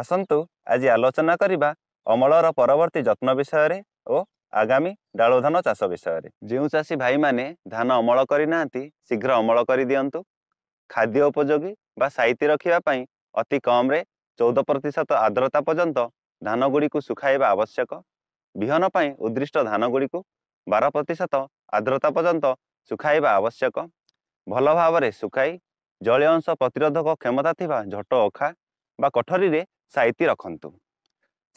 ଆସନ୍ତୁ ଆଜି ଆଲୋଚନା କରିବା ଅମଳର ପରବର୍ତ୍ତୀ ଯତ୍ନ ବିଷୟରେ ଓ ଆଗାମୀ ଡାଳଧାନ ଚାଷ ବିଷୟରେ ଯେଉଁ ଚାଷୀ ଭାଇମାନେ ଧାନ ଅମଳ କରିନାହାନ୍ତି ଶୀଘ୍ର ଅମଳ କରିଦିଅନ୍ତୁ ଖାଦ୍ୟ ଉପଯୋଗୀ ବା ସାଇତି ରଖିବା ପାଇଁ ଅତି କମ୍ରେ ଚଉଦ ପ୍ରତିଶତ ଆର୍ଦ୍ରତା ପର୍ଯ୍ୟନ୍ତ ଧାନ ଗୁଡ଼ିକୁ ଶୁଖାଇବା ଆବଶ୍ୟକ ବିହନ ପାଇଁ ଉଦ୍ଦିଷ୍ଟ ଧାନ ଗୁଡ଼ିକୁ ବାର ପ୍ରତିଶତ ଆର୍ଦ୍ରତା ପର୍ଯ୍ୟନ୍ତ ଶୁଖାଇବା ଆବଶ୍ୟକ ଭଲ ଭାବରେ ଶୁଖାଇ ଜଳୀୟ ଅଂଶ ପ୍ରତିରୋଧକ କ୍ଷମତା ଥିବା ଝୋଟ ଅଖା ବା କଠରୀରେ ସାଇତି ରଖନ୍ତୁ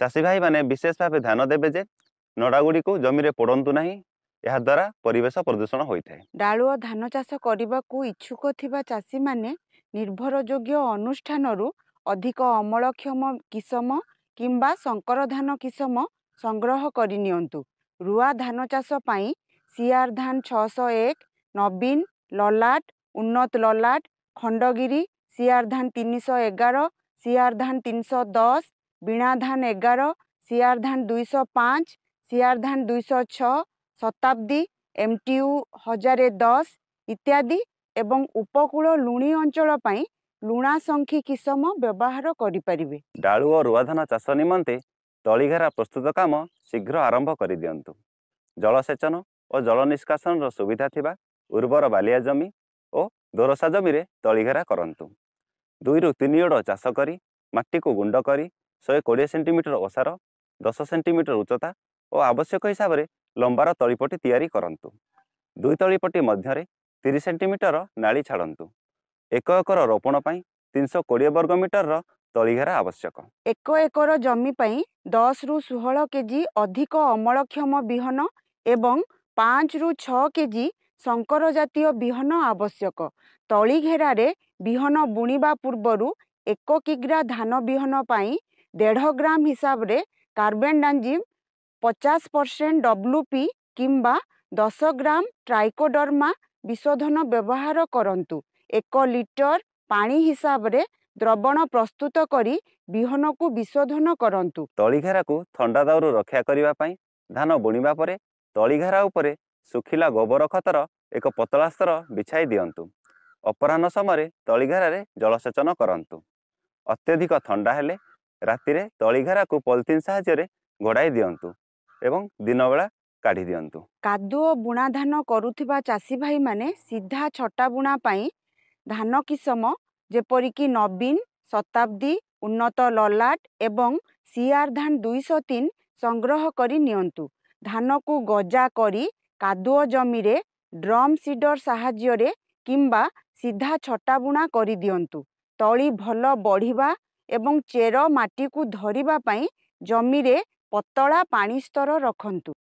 ଚାଷୀ ଭାଇମାନେ ବିଶେଷ ଭାବେ ଧ୍ୟାନ ଦେବେ ଯେ ନଡ଼ାଗୁଡ଼ିକୁ ଜମିରେ ପୋଡ଼ନ୍ତୁ ନାହିଁ ଏହାଦ୍ୱାରା ପରିବେଶ ପ୍ରଦୂଷଣ ହୋଇଥାଏ ଡାଳୁଅ ଧାନ ଚାଷ କରିବାକୁ ଇଚ୍ଛୁକ ଥିବା ଚାଷୀମାନେ ନିର୍ଭରଯୋଗ୍ୟ ଅନୁଷ୍ଠାନରୁ ଅଧିକ ଅମଳକ୍ଷମ କିସମ କିମ୍ବା ଶଙ୍କର ଧାନ କିସମ ସଂଗ୍ରହ କରି ନିଅନ୍ତୁ ରୁଆ ଧାନ ଚାଷ ପାଇଁ ସିଆର୍ ଧାନ ଛଅଶହ ଏକ ନବୀନ ଲଲାଟ ଉନ୍ନତ ଲଲାଟ ଖଣ୍ଡଗିରି ସିଆର୍ ଧାନ ତିନିଶହ ଏଗାର ସିଆର୍ ଧାନ ତିନିଶହ ଦଶ ବିଣା ଧାନ ଏଗାର ସିଆର୍ ଧାନ ଦୁଇଶହ ପାଞ୍ଚ ସିଆର୍ ଧାନ ଦୁଇଶହ ଛଅ ଶତାବ୍ଦୀ ଏମ୍ ଟି ୟୁ ହଜାରେ ଦଶ ଇତ୍ୟାଦି ଏବଂ ଉପକୂଳ ଲୁଣି ଅଞ୍ଚଳ ପାଇଁ ଲୁଣାସଂଖୀ କିସମ ବ୍ୟବହାର କରିପାରିବେ ଡାଳୁ ଓ ରୁଆଧାନ ଚାଷ ନିମନ୍ତେ ତଳିଘେରା ପ୍ରସ୍ତୁତ କାମ ଶୀଘ୍ର ଆରମ୍ଭ କରିଦିଅନ୍ତୁ ଜଳସେଚନ ଓ ଜଳ ନିଷ୍କାସନର ସୁବିଧା ଥିବା ଉର୍ବର ବାଲିଆ ଜମି ଓ ଦୋରସା ଜମିରେ ତଳିଘେରା କରନ୍ତୁ ଦୁଇରୁ ଓଡ଼ ଚାଷ କରି ମାଟିକୁ ଗୁଣ୍ଡ କରି ଶହେ କୋଡ଼ିଏ ସେଣ୍ଟିମିଟର ଓସାର ଦଶ ସେଣ୍ଟିମିଟର ଉଚ୍ଚତା ଓ ଆବଶ୍ୟକ ହିସାବରେ ଲମ୍ବାର ତଳିପଟି ତିଆରି କରନ୍ତୁ ଦୁଇ ତଳିପଟି ମଧ୍ୟରେ ତିରିଶ ସେଣ୍ଟିମିଟର ନାଳି ଛାଡ଼ନ୍ତୁ ଏକ ଏକର ରୋପଣ ପାଇଁ ତିନିଶହ କୋଡ଼ିଏ ବର୍ଗ ମିଟରର ତଳି ଘେରା ଆବଶ୍ୟକ ଏକ ଏକର ଜମି ପାଇଁ ଦଶରୁ ଷୋହଳ କେଜି ଅଧିକ ଅମଳକ୍ଷମ ବିହନ ଏବଂ ପାଞ୍ଚରୁ ଛଅ କେଜି ଶଙ୍କର ଜାତୀୟ ବିହନ ଆବଶ୍ୟକ ତଳି ଘେରାରେ ବିହନ ବୁଣିବା ପୂର୍ବରୁ ଏକ କିଗ୍ରା ଧାନ ବିହନ ପାଇଁ ଦେଢ଼ ଗ୍ରାମ ହିସାବରେ କାର୍ବନ୍ ଡାଞ୍ଜିମ୍ ପଚାଶ ପରସେଣ୍ଟ ଡବ୍ଲୁ ପି କିମ୍ବା ଦଶ ଗ୍ରାମ ଟ୍ରାଇକୋଡର୍ମା ବିଶୋଧନ ବ୍ୟବହାର କରନ୍ତୁ ଏକ ଲିଟର ପାଣି ହିସାବରେ ଦ୍ରବଣ ପ୍ରସ୍ତୁତ କରି ବିହନକୁ ବିଶୋଧନ କରନ୍ତୁ ତଳିଘେରାକୁ ଥଣ୍ଡା ଦାଉରୁ ରକ୍ଷା କରିବା ପାଇଁ ଧାନ ବୁଣିବା ପରେ ତଳିଘେରା ଉପରେ ଶୁଖିଲା ଗୋବର ଖତର ଏକ ପତଳା ସ୍ତର ବିଛାଇ ଦିଅନ୍ତୁ ଅପରାହ୍ନ ସମୟରେ ତଳିଘରାରେ ଜଳସେଚନ କରନ୍ତୁ ଅତ୍ୟଧିକ ଥଣ୍ଡା ହେଲେ ରାତିରେ ତଳିଘରାକୁ ପଲିଥିନ୍ ସାହାଯ୍ୟରେ ଘୋଡ଼ାଇ ଦିଅନ୍ତୁ ଏବଂ ଦିନବେଳା କାଢ଼ି ଦିଅନ୍ତୁ କାଦୁଅ ବୁଣା ଧାନ କରୁଥିବା ଚାଷୀ ଭାଇମାନେ ସିଧା ଛଟା ବୁଣା ପାଇଁ ଧାନ କିସମ ଯେପରିକି ନବୀନ ଶତାବ୍ଦୀ ଉନ୍ନତ ଲଲାଟ ଏବଂ ସିଆର୍ ଧାନ ଦୁଇଶହ ତିନ ସଂଗ୍ରହ କରି ନିଅନ୍ତୁ ଧାନକୁ ଗଜା କରି କାଦୁଅ ଜମିରେ ଡ୍ରମ୍ ସିଡର୍ ସାହାଯ୍ୟରେ କିମ୍ବା ସିଧା ଛଟାବୁଣା କରିଦିଅନ୍ତୁ ତଳି ଭଲ ବଢ଼ିବା ଏବଂ ଚେର ମାଟିକୁ ଧରିବା ପାଇଁ ଜମିରେ ପତଳା ପାଣି ସ୍ତର ରଖନ୍ତୁ